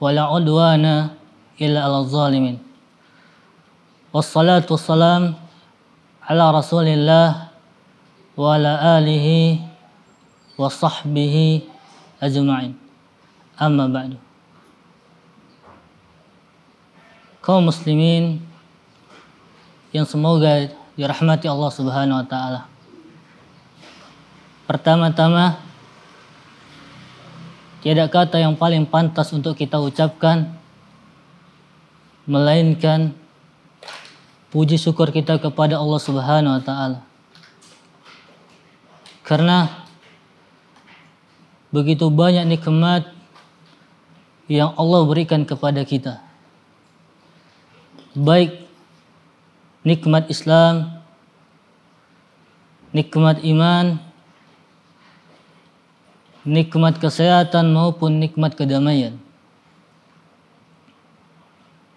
ولا عدوان إلا على الظالمين والصلاة والسلام على رسول الله وعلى آله وصحبه أجمعين أما بعد kaum muslimin yang semoga dirahmati Allah Subhanahu wa taala. Pertama-tama Tiada kata yang paling pantas untuk kita ucapkan, melainkan puji syukur kita kepada Allah Subhanahu wa Ta'ala. Karena begitu banyak nikmat yang Allah berikan kepada kita. Baik nikmat Islam, nikmat iman, nikmat kesehatan maupun nikmat kedamaian.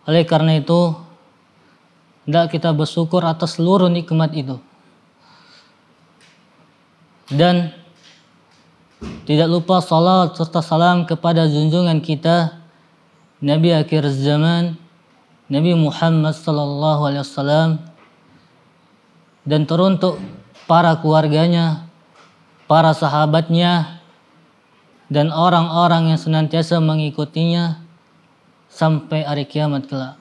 Oleh karena itu, hendak kita bersyukur atas seluruh nikmat itu. Dan tidak lupa salat serta salam kepada junjungan kita Nabi akhir zaman Nabi Muhammad sallallahu alaihi wasallam dan teruntuk para keluarganya, para sahabatnya, dan orang-orang yang senantiasa mengikutinya sampai hari kiamat kelak.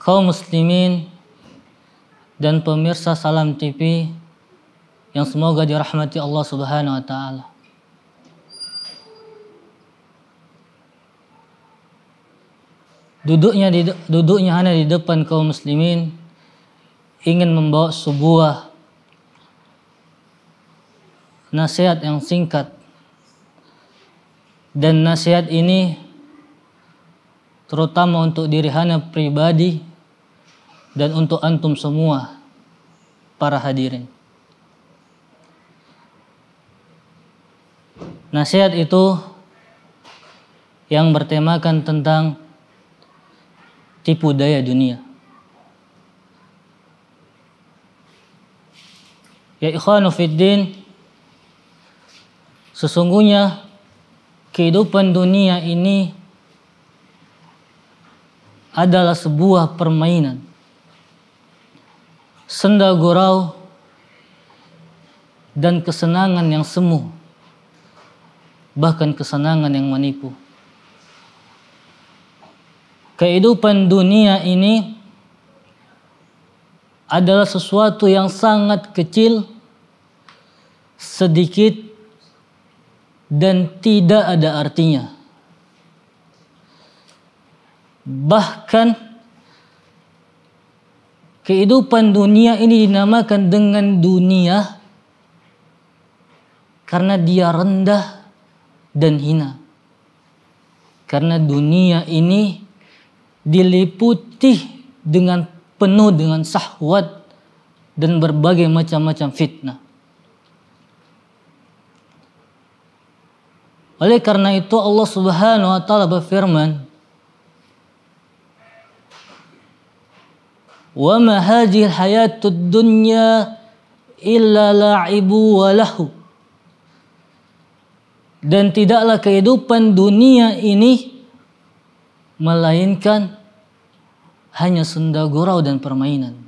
Kaum muslimin dan pemirsa Salam TV yang semoga dirahmati Allah Subhanahu wa taala. Duduknya di, duduknya hanya di depan kaum muslimin ingin membawa sebuah nasihat yang singkat dan nasihat ini terutama untuk diri Hana pribadi dan untuk antum semua para hadirin. Nasihat itu yang bertemakan tentang tipu daya dunia. Ya ikhwanu fiddin din, Sesungguhnya kehidupan dunia ini adalah sebuah permainan. Senda gurau dan kesenangan yang semu, bahkan kesenangan yang menipu. Kehidupan dunia ini adalah sesuatu yang sangat kecil, sedikit, dan tidak ada artinya. Bahkan kehidupan dunia ini dinamakan dengan dunia karena dia rendah dan hina. Karena dunia ini diliputi dengan penuh dengan sahwat dan berbagai macam-macam fitnah. Oleh karena itu Allah Subhanahu wa taala berfirman Wa ma hadhihi hayatud dunya illa la'ibu wa lahu dan tidaklah kehidupan dunia ini melainkan hanya senda gurau dan permainan.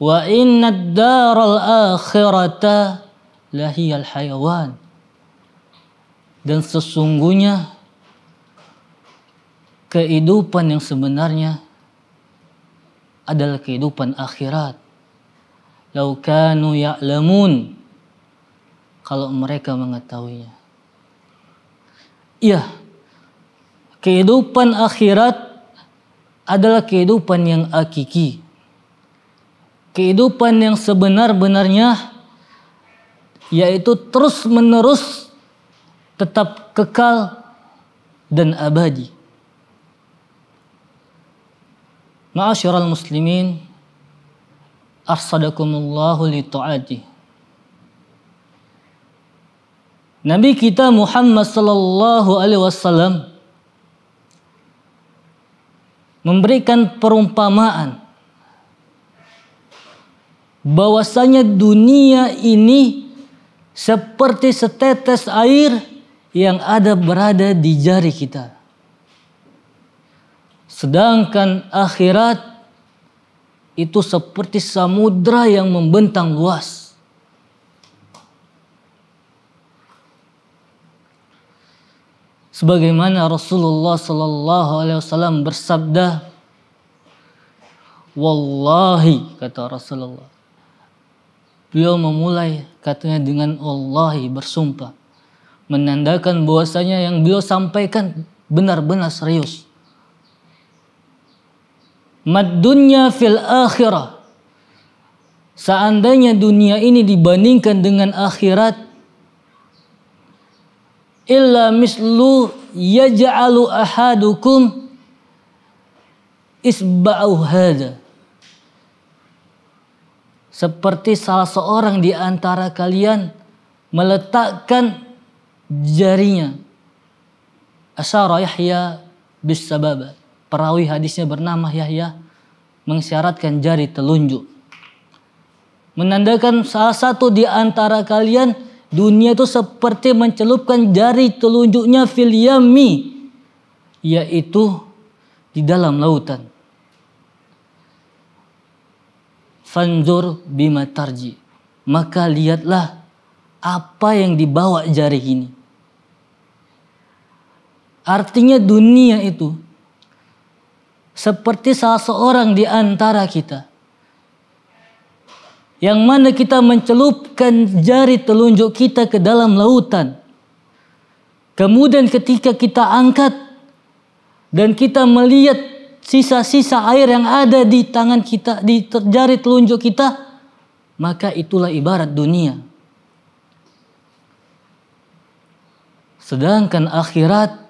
Wa inna daral akhirata lahiyal hayawan dan sesungguhnya kehidupan yang sebenarnya adalah kehidupan akhirat. Lau kanu ya'lamun kalau mereka mengetahuinya. Iya, kehidupan akhirat adalah kehidupan yang akiki. Kehidupan yang sebenar-benarnya yaitu terus-menerus tetap kekal dan abadi. Ma'asyiral muslimin, arsadakumullahu li ta'ati. Nabi kita Muhammad sallallahu alaihi wasallam memberikan perumpamaan bahwasanya dunia ini seperti setetes air yang ada berada di jari kita. Sedangkan akhirat itu seperti samudra yang membentang luas. Sebagaimana Rasulullah Sallallahu Alaihi Wasallam bersabda, Wallahi kata Rasulullah. Beliau memulai katanya dengan "Wallahi" bersumpah menandakan bahwasanya yang beliau sampaikan benar-benar serius. Mad dunya fil akhirah. Seandainya dunia ini dibandingkan dengan akhirat illa mislu yaj'alu ahadukum isba'u hada. Seperti salah seorang di antara kalian meletakkan jarinya. Asyara Yahya bis sababa. Perawi hadisnya bernama Yahya mengisyaratkan jari telunjuk. Menandakan salah satu di antara kalian dunia itu seperti mencelupkan jari telunjuknya fil yami yaitu di dalam lautan. Fanzur bima tarji. Maka lihatlah apa yang dibawa jari ini. Artinya dunia itu seperti salah seorang di antara kita. Yang mana kita mencelupkan jari telunjuk kita ke dalam lautan. Kemudian ketika kita angkat dan kita melihat sisa-sisa air yang ada di tangan kita, di jari telunjuk kita, maka itulah ibarat dunia. Sedangkan akhirat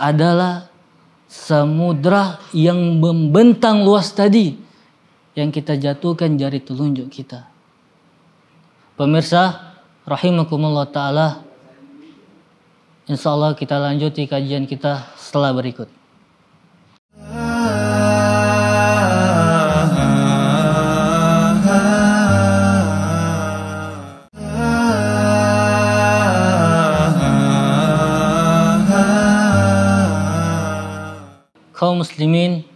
adalah samudra yang membentang luas tadi yang kita jatuhkan jari telunjuk kita. Pemirsa, rahimakumullah taala. Insya Allah kita lanjuti kajian kita setelah berikut. muslimin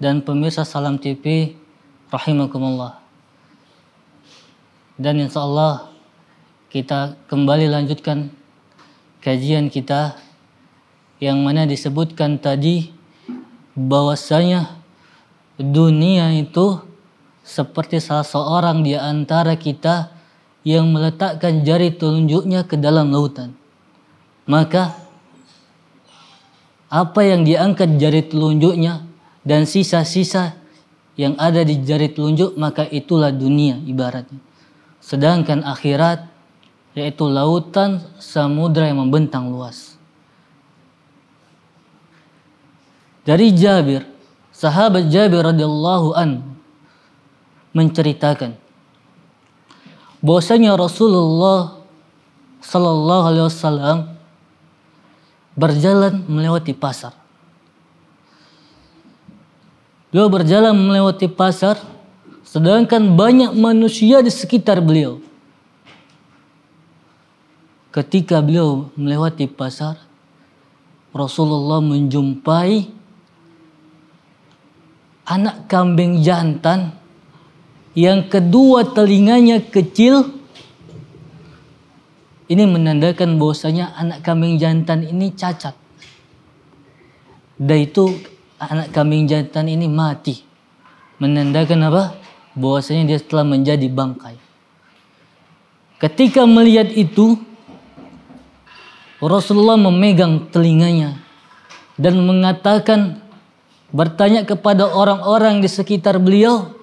dan pemirsa Salam TV rahimakumullah. Dan insyaallah kita kembali lanjutkan kajian kita yang mana disebutkan tadi bahwasanya dunia itu seperti salah seorang di antara kita yang meletakkan jari telunjuknya ke dalam lautan. Maka apa yang diangkat jari telunjuknya dan sisa-sisa yang ada di jari telunjuk maka itulah dunia ibaratnya. Sedangkan akhirat yaitu lautan samudra yang membentang luas. Dari Jabir, sahabat Jabir radhiyallahu an menceritakan bahwasanya Rasulullah sallallahu alaihi wasallam berjalan melewati pasar. Beliau berjalan melewati pasar, sedangkan banyak manusia di sekitar beliau. Ketika beliau melewati pasar, Rasulullah menjumpai anak kambing jantan yang kedua telinganya kecil ini menandakan bahwasanya anak kambing jantan ini cacat. Dan itu anak kambing jantan ini mati. Menandakan apa? Bahwasanya dia telah menjadi bangkai. Ketika melihat itu, Rasulullah memegang telinganya dan mengatakan bertanya kepada orang-orang di sekitar beliau,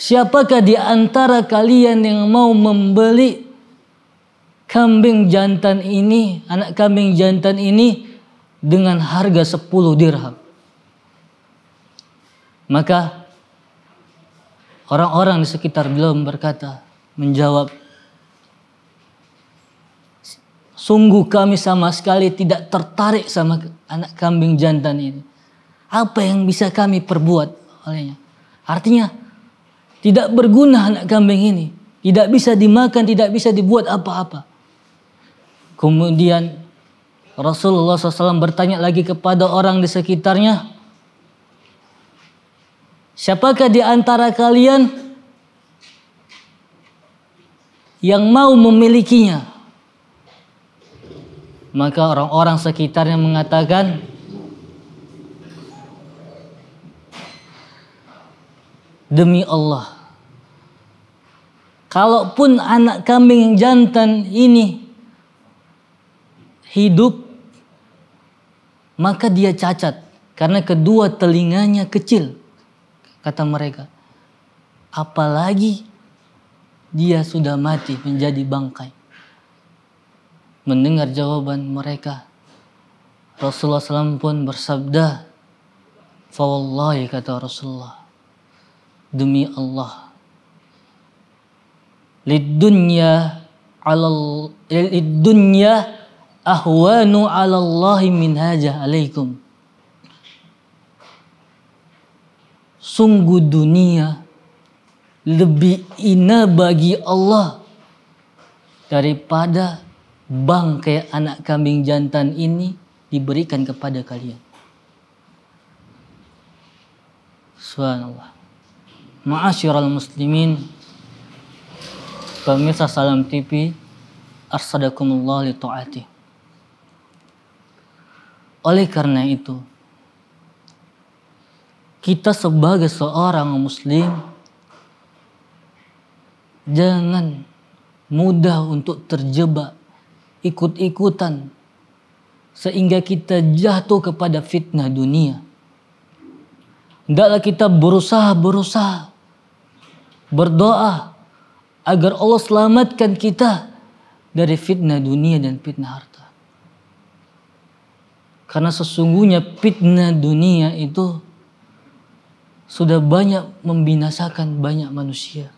Siapakah di antara kalian yang mau membeli kambing jantan ini, anak kambing jantan ini dengan harga 10 dirham. Maka orang-orang di sekitar beliau berkata, menjawab, sungguh kami sama sekali tidak tertarik sama anak kambing jantan ini. Apa yang bisa kami perbuat olehnya? Artinya, tidak berguna anak kambing ini. Tidak bisa dimakan, tidak bisa dibuat apa-apa. Kemudian Rasulullah SAW bertanya lagi kepada orang di sekitarnya, siapakah di antara kalian yang mau memilikinya? Maka orang-orang sekitarnya mengatakan, demi Allah, kalaupun anak kambing jantan ini hidup, maka dia cacat karena kedua telinganya kecil, kata mereka. Apalagi dia sudah mati menjadi bangkai. Mendengar jawaban mereka, Rasulullah SAW pun bersabda, Fawallahi kata Rasulullah, demi Allah, lidunya alal lidunya ahwanu 'ala Allahi min hajah 'alaikum. Sungguh dunia lebih ina bagi Allah daripada bangkai anak kambing jantan ini diberikan kepada kalian. Subhanallah. Ma'asyiral muslimin pemirsa Salam TV, assalamualaikum li ta'ati. Oleh karena itu, kita sebagai seorang muslim jangan mudah untuk terjebak ikut-ikutan sehingga kita jatuh kepada fitnah dunia. Tidaklah kita berusaha-berusaha berdoa agar Allah selamatkan kita dari fitnah dunia dan fitnah harta. Karena sesungguhnya fitnah dunia itu sudah banyak membinasakan banyak manusia.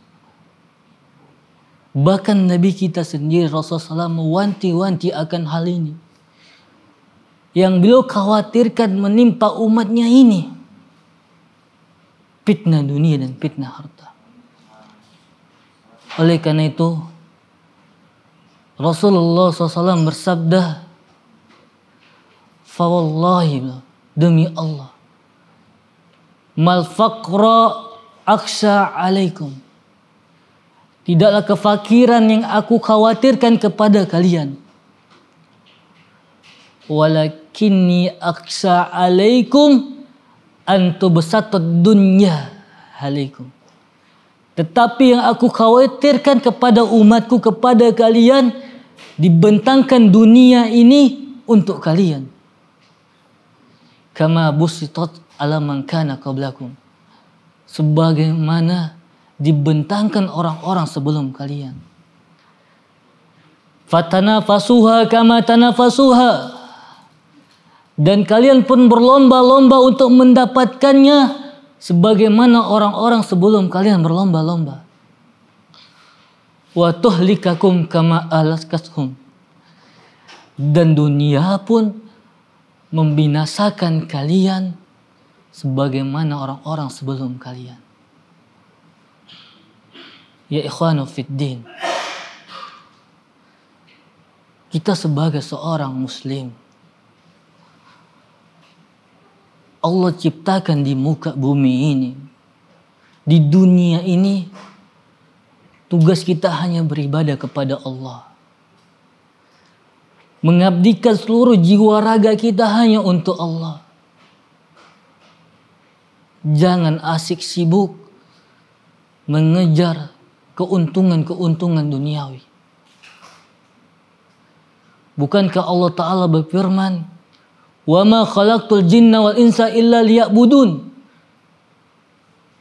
Bahkan Nabi kita sendiri Rasulullah SAW mewanti-wanti akan hal ini. Yang beliau khawatirkan menimpa umatnya ini. Fitnah dunia dan fitnah harta. Oleh karena itu Rasulullah SAW bersabda Fawallahi demi Allah. Mal faqra aksha alaikum. Tidaklah kefakiran yang aku khawatirkan kepada kalian. Walakinni aksha alaikum antubsatad dunya alaikum. Tetapi yang aku khawatirkan kepada umatku, kepada kalian, dibentangkan dunia ini untuk kalian kama busitat ala man kana qablakum sebagaimana dibentangkan orang-orang sebelum kalian fatanafasuha kama tanafasuha dan kalian pun berlomba-lomba untuk mendapatkannya sebagaimana orang-orang sebelum kalian berlomba-lomba wa tuhlikakum kama alaskathum dan dunia pun membinasakan kalian sebagaimana orang-orang sebelum kalian. Ya ikhwanu fiddin. Kita sebagai seorang muslim. Allah ciptakan di muka bumi ini. Di dunia ini. Tugas kita hanya beribadah kepada Allah Mengabdikan seluruh jiwa raga kita hanya untuk Allah. Jangan asik sibuk mengejar keuntungan-keuntungan duniawi. Bukankah Allah Ta'ala berfirman, وَمَا خَلَقْتُ الْجِنَّ وَالْإِنْسَ إِلَّا لِيَعْبُدُونَ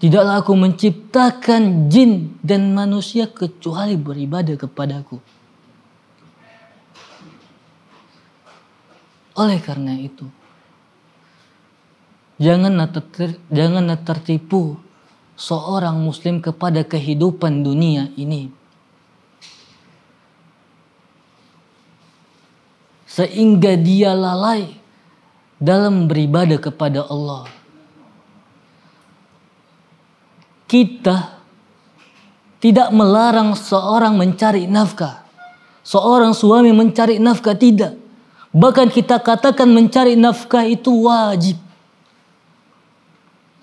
Tidaklah aku menciptakan jin dan manusia kecuali beribadah kepadaku. Oleh karena itu, janganlah, ter, janganlah tertipu seorang muslim kepada kehidupan dunia ini. Sehingga dia lalai dalam beribadah kepada Allah. Kita tidak melarang seorang mencari nafkah. Seorang suami mencari nafkah tidak. Bahkan kita katakan mencari nafkah itu wajib.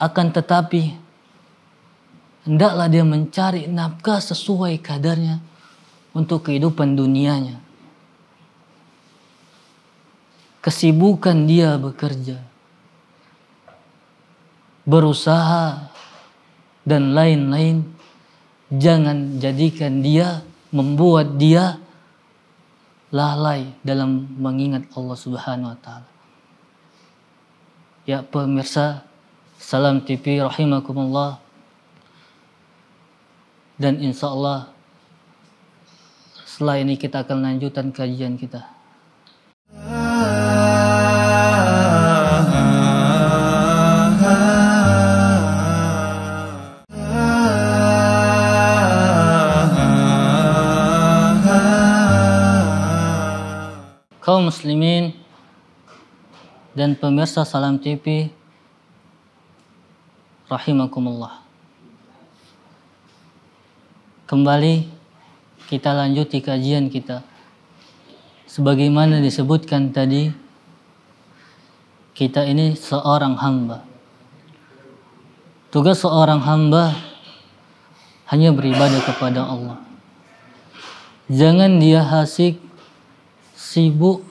Akan tetapi, hendaklah dia mencari nafkah sesuai kadarnya untuk kehidupan dunianya. Kesibukan dia bekerja, berusaha, dan lain-lain. Jangan jadikan dia membuat dia lalai dalam mengingat Allah Subhanahu wa taala. Ya pemirsa Salam TV rahimakumullah dan insya Allah setelah ini kita akan lanjutkan kajian kita. kaum muslimin dan pemirsa Salam TV rahimakumullah. Kembali kita lanjuti kajian kita. Sebagaimana disebutkan tadi, kita ini seorang hamba. Tugas seorang hamba hanya beribadah kepada Allah. Jangan dia hasik sibuk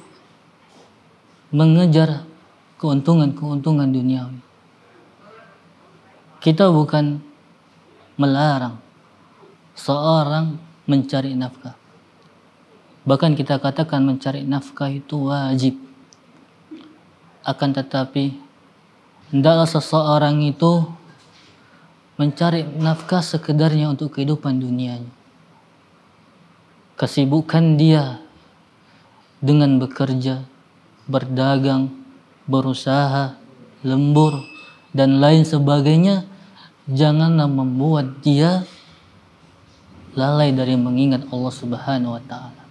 mengejar keuntungan-keuntungan duniawi. Kita bukan melarang seorang mencari nafkah. Bahkan kita katakan mencari nafkah itu wajib. Akan tetapi hendaklah seseorang itu mencari nafkah sekedarnya untuk kehidupan dunianya. Kesibukan dia dengan bekerja, berdagang, berusaha, lembur, dan lain sebagainya, janganlah membuat dia lalai dari mengingat Allah Subhanahu wa taala.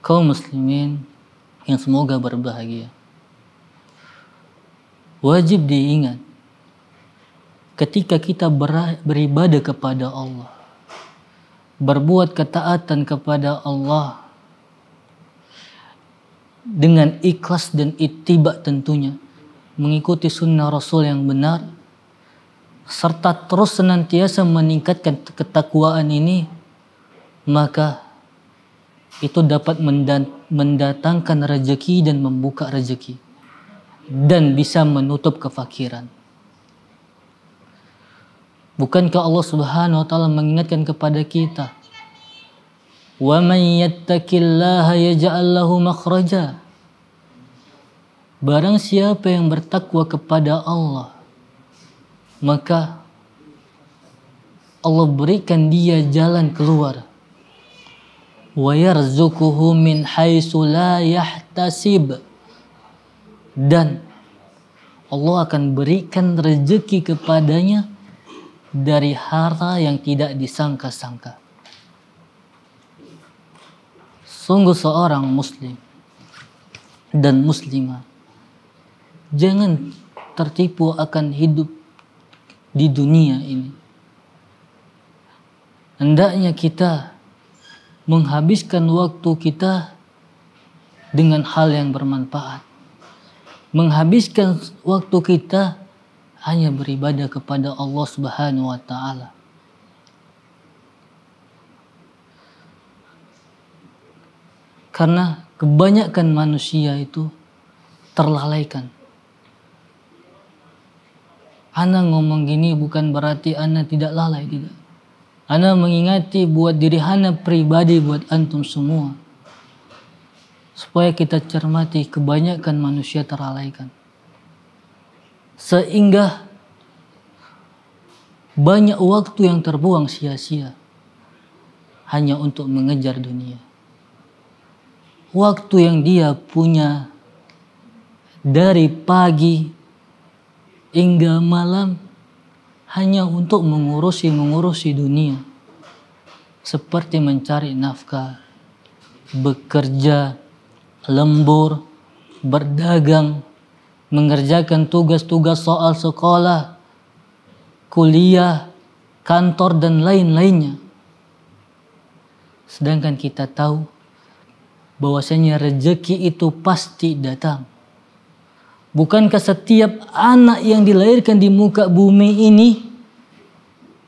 Kaum muslimin yang semoga berbahagia. Wajib diingat ketika kita beribadah kepada Allah, berbuat ketaatan kepada Allah, dengan ikhlas dan itibak tentunya mengikuti sunnah Rasul yang benar serta terus senantiasa meningkatkan ketakwaan ini maka itu dapat mendatangkan rezeki dan membuka rezeki dan bisa menutup kefakiran. Bukankah Allah Subhanahu wa taala mengingatkan kepada kita وَمَنْ يَتَّكِ اللَّهَ يَجَعَلْ لَهُ مَخْرَجًا Barang siapa yang bertakwa kepada Allah, maka Allah berikan dia jalan keluar. وَيَرْزُكُهُ مِنْ حَيْسُ لَا يَحْتَسِبَ Dan Allah akan berikan rezeki kepadanya dari harta yang tidak disangka-sangka. Sungguh seorang muslim dan muslimah jangan tertipu akan hidup di dunia ini. Hendaknya kita menghabiskan waktu kita dengan hal yang bermanfaat. Menghabiskan waktu kita hanya beribadah kepada Allah Subhanahu wa taala. Karena kebanyakan manusia itu terlalaikan. Ana ngomong gini bukan berarti Ana tidak lalai, tidak. Ana mengingati buat diri Ana pribadi, buat antum semua. Supaya kita cermati kebanyakan manusia terlalaikan. Sehingga banyak waktu yang terbuang sia-sia hanya untuk mengejar dunia waktu yang dia punya dari pagi hingga malam hanya untuk mengurusi-mengurusi dunia. Seperti mencari nafkah, bekerja, lembur, berdagang, mengerjakan tugas-tugas soal sekolah, kuliah, kantor, dan lain-lainnya. Sedangkan kita tahu bahwasanya rezeki itu pasti datang. Bukankah setiap anak yang dilahirkan di muka bumi ini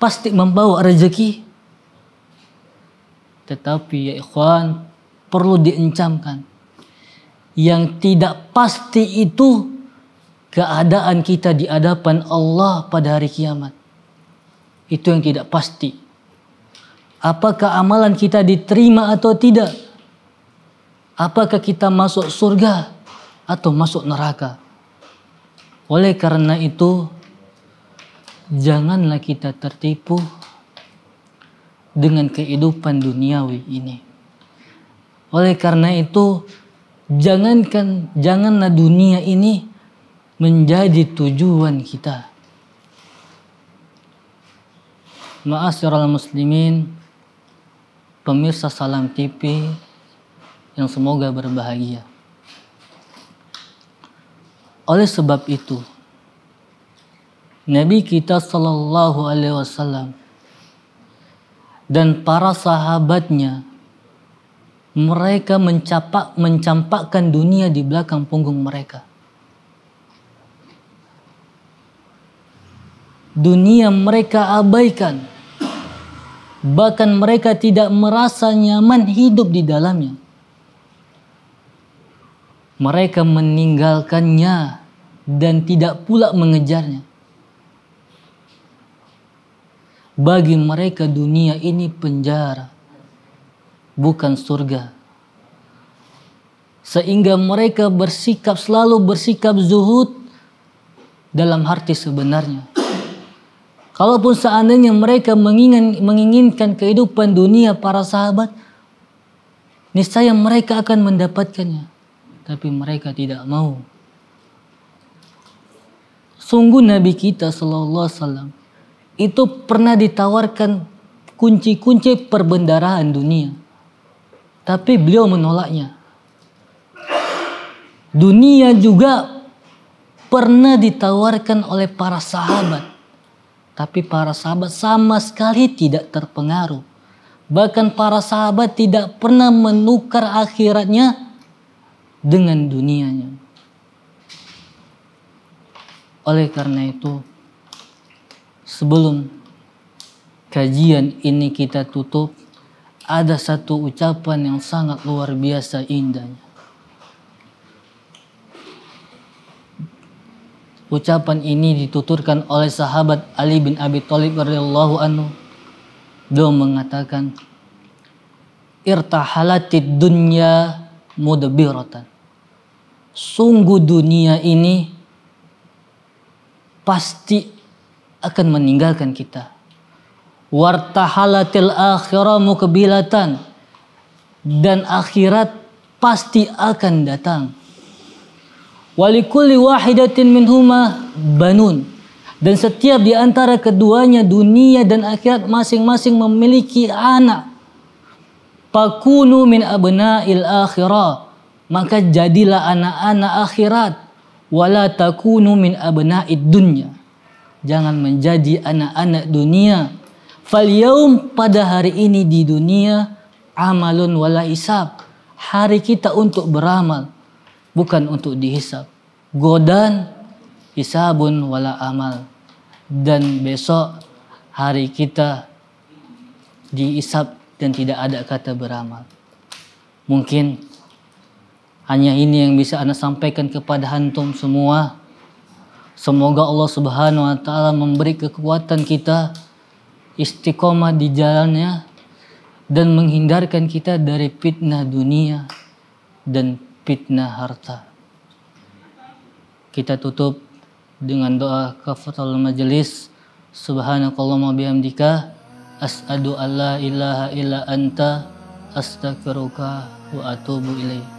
pasti membawa rezeki? Tetapi ya ikhwan, perlu diencamkan. Yang tidak pasti itu keadaan kita di hadapan Allah pada hari kiamat. Itu yang tidak pasti. Apakah amalan kita diterima atau tidak? Apakah kita masuk surga atau masuk neraka? Oleh karena itu, janganlah kita tertipu dengan kehidupan duniawi ini. Oleh karena itu, jangankan janganlah dunia ini menjadi tujuan kita. Ma'asyiral muslimin, pemirsa Salam TV yang semoga berbahagia. Oleh sebab itu, Nabi kita Shallallahu Alaihi Wasallam dan para sahabatnya mereka mencapak mencampakkan dunia di belakang punggung mereka. Dunia mereka abaikan. Bahkan mereka tidak merasa nyaman hidup di dalamnya mereka meninggalkannya dan tidak pula mengejarnya. Bagi mereka dunia ini penjara, bukan surga. Sehingga mereka bersikap selalu bersikap zuhud dalam arti sebenarnya. Kalaupun seandainya mereka mengingin, menginginkan kehidupan dunia para sahabat, niscaya mereka akan mendapatkannya tapi mereka tidak mau. Sungguh Nabi kita Shallallahu Alaihi Wasallam itu pernah ditawarkan kunci-kunci perbendaraan dunia, tapi beliau menolaknya. Dunia juga pernah ditawarkan oleh para sahabat, tapi para sahabat sama sekali tidak terpengaruh. Bahkan para sahabat tidak pernah menukar akhiratnya dengan dunianya. Oleh karena itu, sebelum kajian ini kita tutup, ada satu ucapan yang sangat luar biasa indahnya. Ucapan ini dituturkan oleh sahabat Ali bin Abi Thalib radhiyallahu anhu. Beliau mengatakan, "Irtahalatid dunya mudbiratan." sungguh dunia ini pasti akan meninggalkan kita. Wartahalatil akhirah kebilatan dan akhirat pasti akan datang. Walikulli wahidatin minhuma banun dan setiap di antara keduanya dunia dan akhirat masing-masing memiliki anak. Pakunu min abna'il akhirah maka jadilah anak-anak akhirat wala takunu min abna'id dunya jangan menjadi anak-anak dunia fal yaum pada hari ini di dunia amalun wala hisab hari kita untuk beramal bukan untuk dihisab godan hisabun wala amal dan besok hari kita dihisab dan tidak ada kata beramal mungkin hanya ini yang bisa Anda sampaikan kepada hantum semua. Semoga Allah Subhanahu wa taala memberi kekuatan kita istiqomah di jalannya dan menghindarkan kita dari fitnah dunia dan fitnah harta. Kita tutup dengan doa kafatul majelis. Subhanakallahumma bihamdika asyhadu an la ilaha illa anta astaghfiruka wa atubu ilaik.